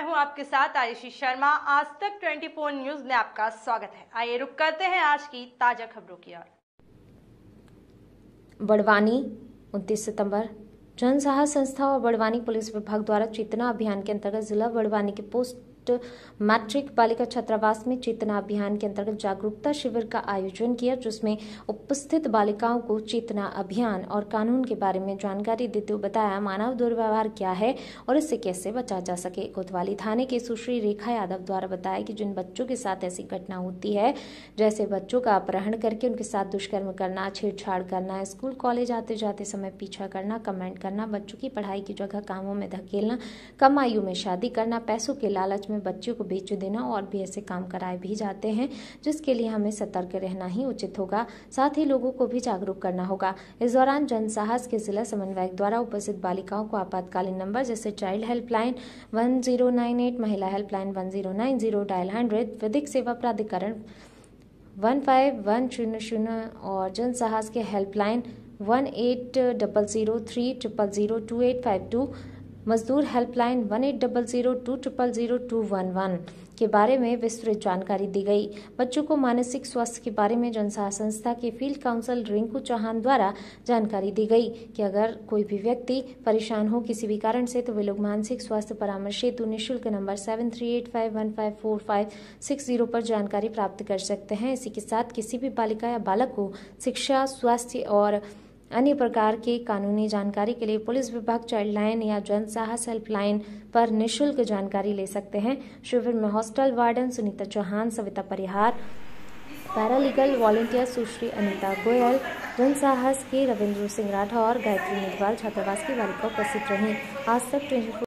मैं हूं आपके साथ आयुषी शर्मा आज तक 24 न्यूज में आपका स्वागत है आइए रुक करते हैं आज की ताजा खबरों की ओर बड़वानी 29 सितंबर जन साहस संस्था और बड़वानी पुलिस विभाग द्वारा चेतना अभियान के अंतर्गत जिला बड़वानी के पोस्ट मैट्रिक बालिका छात्रावास में चेतना अभियान के अंतर्गत जागरूकता शिविर का आयोजन किया जिसमें उपस्थित बालिकाओं को चेतना अभियान और कानून के बारे में जानकारी देते हुए बताया मानव दुर्व्यवहार क्या है और इससे कैसे बचा जा सके कोतवाली थाने के सुश्री रेखा यादव द्वारा बताया कि जिन बच्चों के साथ ऐसी घटना होती है जैसे बच्चों का अपहरण करके उनके साथ दुष्कर्म करना छेड़छाड़ करना स्कूल कॉलेज आते जाते समय पीछा करना कमेंट करना बच्चों की पढ़ाई की जगह कामों में धकेलना कम आयु में शादी करना पैसों के लालच में बच्चों को बेच देना और भी ऐसे काम कराए भी जाते हैं जिसके लिए हमें सतर्क रहना ही उचित होगा साथ ही लोगों को भी जागरूक करना होगा इस दौरान जन साहस के जिला समन्वयक द्वारा उपस्थित बालिकाओं को आपातकालीन नंबर जैसे child helpline one zero nine eight महिला helpline one zero nine zero dial hundred विधिक सेवा प्राधिकरण वन फाइव वन शून्य शून्य और जन साहस के helpline one eight double zero three triple zero two eight five two मजदूर helpline one eight double zero two triple zero two one one के बारे में विस्तृत जानकारी दी गई बच्चों को मानसिक स्वास्थ्य के बारे में जनसार संस्था के फील्ड काउंसिल रिंकू चौहान द्वारा जानकारी दी गई कि अगर कोई भी व्यक्ति परेशान हो किसी भी कारण से तो वे लोग मानसिक स्वास्थ्य परामर्श हेतु निःशुल्क number seven three eight five one five four five six zero पर जानकारी प्राप्त कर सकते हैं इसी के साथ किसी भी बालिका या बालक को शिक्षा स्वास्थ्य और अन्य प्रकार की कानूनी जानकारी के लिए पुलिस विभाग चाइल्डलाइन या जन साहस हेल्पलाइन पर निशुल्क जानकारी ले सकते हैं शिविर में hostel warden Sunita Chauhan Savita Parihar paralegal volunteer Sushri Anita Goyal Jan Sahas के रविंद्र सिंह राठौर गायत्री मेघवाल छात्रावास की बालिका उपस्थित रही आज तक